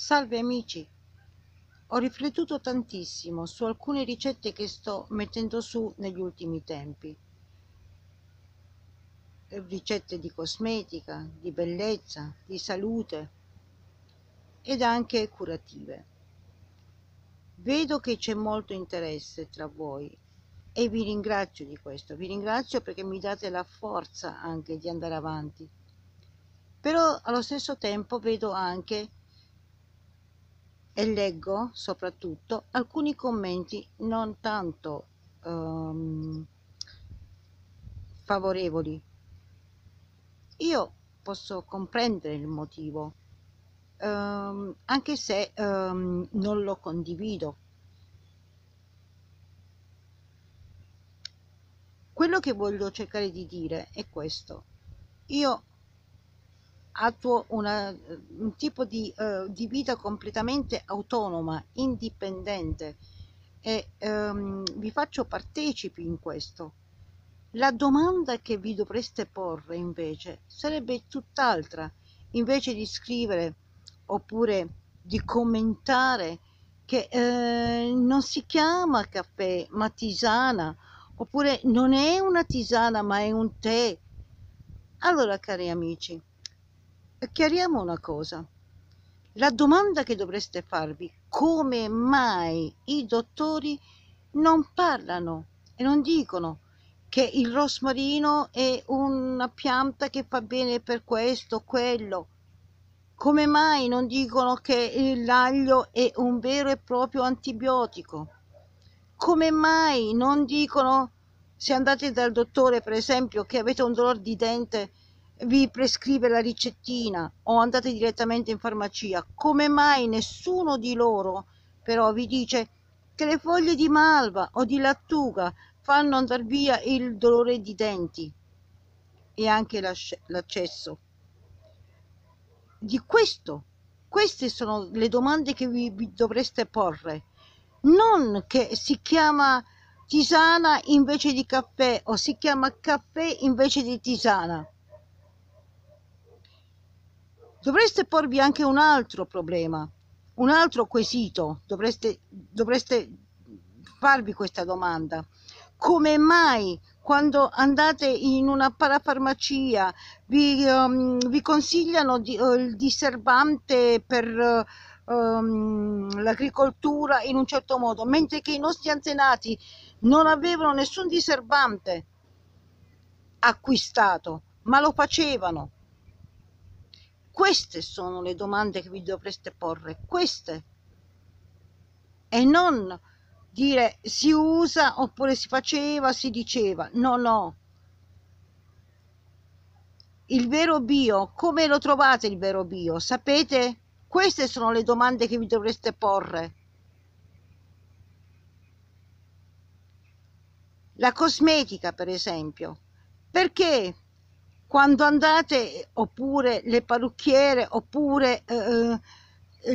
Salve amici, ho riflettuto tantissimo su alcune ricette che sto mettendo su negli ultimi tempi. Ricette di cosmetica, di bellezza, di salute ed anche curative. Vedo che c'è molto interesse tra voi e vi ringrazio di questo, vi ringrazio perché mi date la forza anche di andare avanti. Però allo stesso tempo vedo anche e leggo soprattutto alcuni commenti non tanto um, favorevoli. Io posso comprendere il motivo, um, anche se um, non lo condivido. Quello che voglio cercare di dire è questo. Io attuo una, un tipo di, uh, di, vita completamente autonoma, indipendente e um, vi faccio partecipi in questo. La domanda che vi dovreste porre invece sarebbe tutt'altra, invece di scrivere oppure di commentare che eh, non si chiama caffè ma tisana oppure non è una tisana ma è un tè. Allora cari amici, chiariamo una cosa. La domanda che dovreste farvi, come mai i dottori non parlano e non dicono che il rosmarino è una pianta che fa bene per questo, quello? Come mai non dicono che l'aglio è un vero e proprio antibiotico? Come mai non dicono, se andate dal dottore per esempio, che avete un dolore di dente, vi prescrive la ricettina o andate direttamente in farmacia, come mai nessuno di loro però vi dice che le foglie di malva o di lattuga fanno andare via il dolore di denti e anche l'accesso? Di questo, queste sono le domande che vi, vi dovreste porre, non che si chiama tisana invece di caffè o si chiama caffè invece di tisana dovreste porvi anche un altro problema, un altro quesito, dovreste, dovreste farvi questa domanda. Come mai quando andate in una parafarmacia vi, um, vi consigliano di, uh, il diserbante per uh, um, l'agricoltura in un certo modo, mentre che i nostri antenati non avevano nessun diserbante acquistato, ma lo facevano. Queste sono le domande che vi dovreste porre, queste. E non dire si usa oppure si faceva, si diceva. No, no. Il vero bio, come lo trovate il vero bio? Sapete? Queste sono le domande che vi dovreste porre. La cosmetica, per esempio. Perché? quando andate oppure le parrucchiere oppure eh,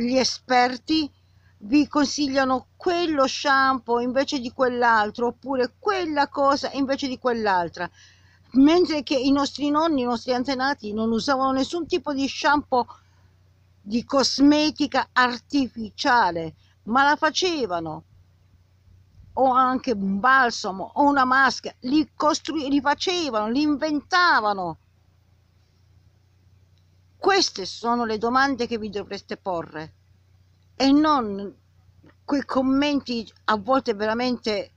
gli esperti vi consigliano quello shampoo invece di quell'altro oppure quella cosa invece di quell'altra mentre che i nostri nonni, i nostri antenati non usavano nessun tipo di shampoo di cosmetica artificiale ma la facevano o anche un balsamo o una maschera li, costruivano li facevano, li inventavano queste sono le domande che vi dovreste porre e non quei commenti a volte veramente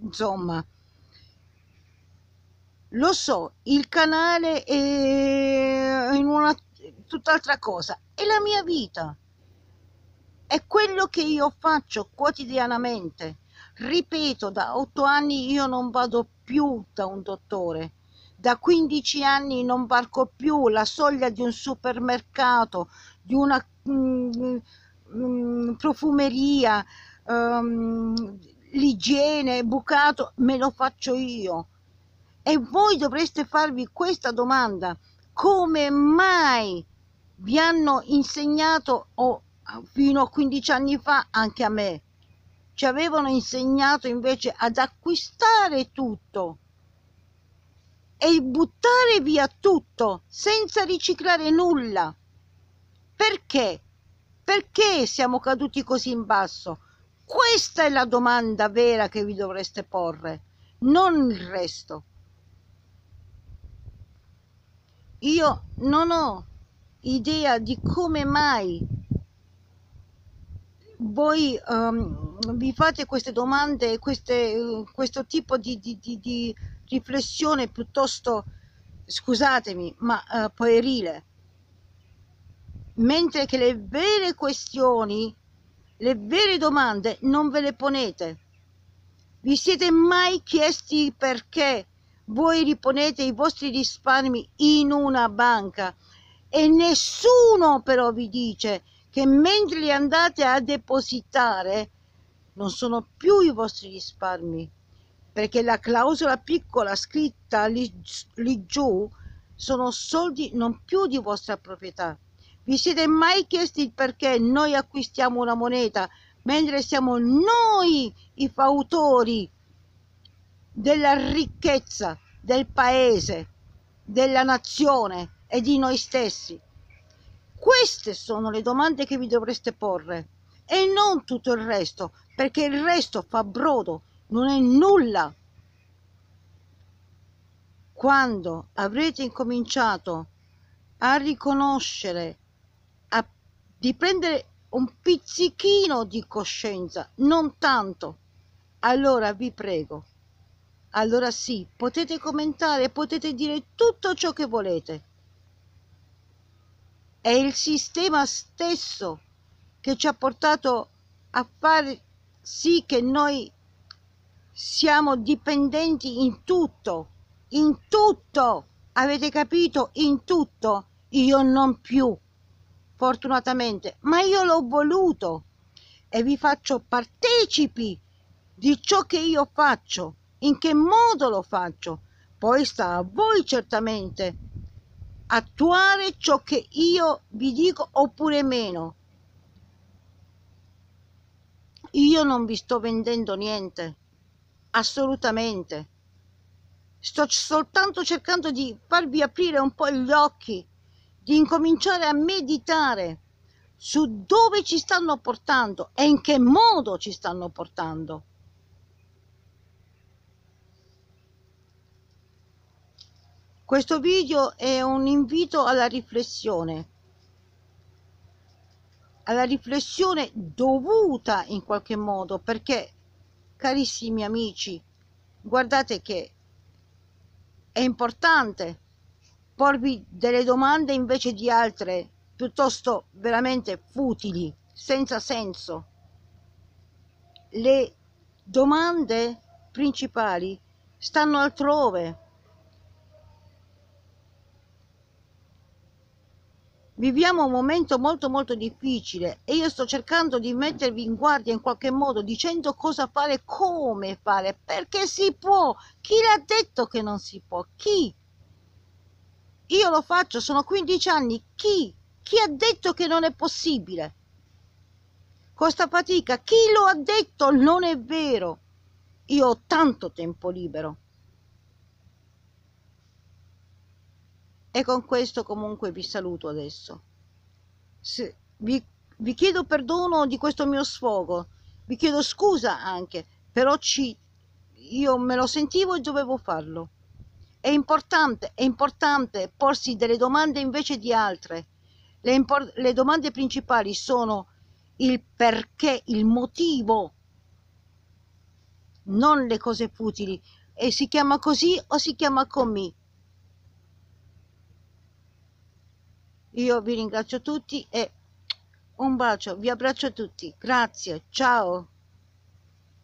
insomma lo so il canale è in una tutt'altra cosa è la mia vita è quello che io faccio quotidianamente ripeto da otto anni io non vado più da un dottore da 15 anni non varco più la soglia di un supermercato, di una mm, mm, profumeria, um, l'igiene, bucato, me lo faccio io. E voi dovreste farvi questa domanda, come mai vi hanno insegnato, o fino a 15 anni fa anche a me, ci avevano insegnato invece ad acquistare tutto? e buttare via tutto senza riciclare nulla. Perché? Perché siamo caduti così in basso? Questa è la domanda vera che vi dovreste porre, non il resto. Io non ho idea di come mai voi um, vi fate queste domande, e uh, questo tipo di, di, di, di riflessione piuttosto, scusatemi, ma eh, puerile. Mentre che le vere questioni, le vere domande non ve le ponete. Vi siete mai chiesti perché voi riponete i vostri risparmi in una banca e nessuno però vi dice che mentre li andate a depositare non sono più i vostri risparmi, perché la clausola piccola scritta lì, lì giù sono soldi non più di vostra proprietà. Vi siete mai chiesti il perché noi acquistiamo una moneta mentre siamo noi i fautori della ricchezza del paese, della nazione e di noi stessi? Queste sono le domande che vi dovreste porre e non tutto il resto, perché il resto fa brodo non è nulla. Quando avrete incominciato a riconoscere, a, di prendere un pizzichino di coscienza, non tanto, allora vi prego, allora sì, potete commentare, potete dire tutto ciò che volete. È il sistema stesso che ci ha portato a fare sì che noi siamo dipendenti in tutto, in tutto, avete capito? In tutto, io non più, fortunatamente, ma io l'ho voluto e vi faccio partecipi di ciò che io faccio, in che modo lo faccio. Poi sta a voi certamente attuare ciò che io vi dico oppure meno. Io non vi sto vendendo niente assolutamente. Sto soltanto cercando di farvi aprire un po' gli occhi, di incominciare a meditare su dove ci stanno portando e in che modo ci stanno portando. Questo video è un invito alla riflessione, alla riflessione dovuta in qualche modo perché Carissimi amici, guardate che è importante porvi delle domande invece di altre piuttosto veramente futili, senza senso. Le domande principali stanno altrove. Viviamo un momento molto molto difficile e io sto cercando di mettervi in guardia in qualche modo dicendo cosa fare, come fare, perché si può. Chi l'ha detto che non si può? Chi? Io lo faccio, sono 15 anni. Chi? Chi ha detto che non è possibile? Costa fatica, chi lo ha detto? Non è vero. Io ho tanto tempo libero. E con questo comunque vi saluto adesso. Se, vi, vi chiedo perdono di questo mio sfogo, vi chiedo scusa anche, però ci, io me lo sentivo e dovevo farlo. È importante, è importante porsi delle domande invece di altre. Le, le domande principali sono il perché, il motivo, non le cose futili. E si chiama così o si chiama comì? Io vi ringrazio tutti e un bacio, vi abbraccio tutti. Grazie, ciao.